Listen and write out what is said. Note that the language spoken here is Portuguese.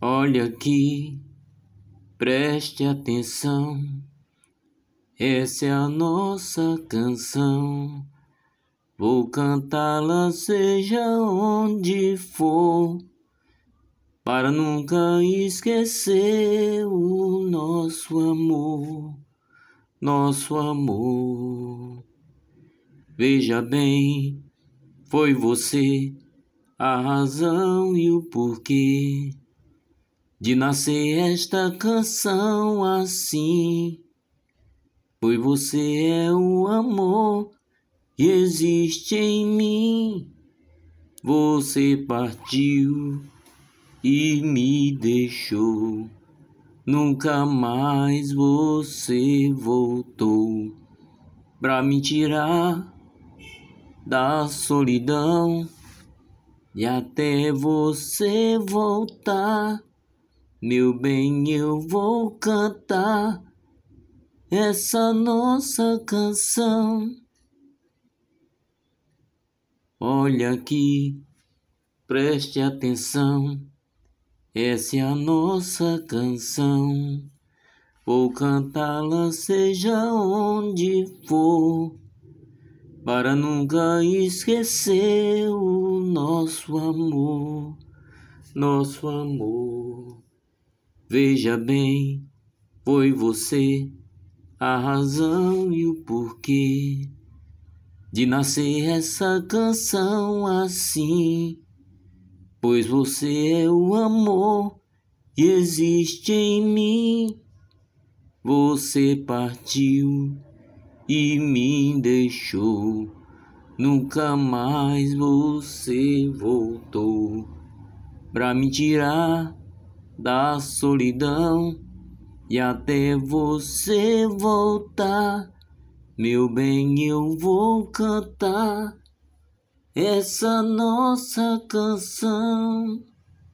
Olha aqui, preste atenção. Essa é a nossa canção. Vou cantá-la seja onde for, para nunca esquecer o nosso amor, nosso amor. Veja bem, foi você a razão e o porquê de nascer esta canção assim. Pois você é o amor que existe em mim. Você partiu e me deixou. Nunca mais você voltou pra me tirar da solidão e até você voltar meu bem, eu vou cantar essa nossa canção. Olha aqui, preste atenção. Essa é a nossa canção. Vou cantá-la seja onde for, para nunca esquecer o nosso amor, nosso amor. Veja bem, foi você a razão e o porquê de nascer essa canção assim. Pois você é o amor e existe em mim. Você partiu e me deixou. Nunca mais você voltou pra me tirar da solidão e até você voltar, meu bem, eu vou cantar essa nossa canção.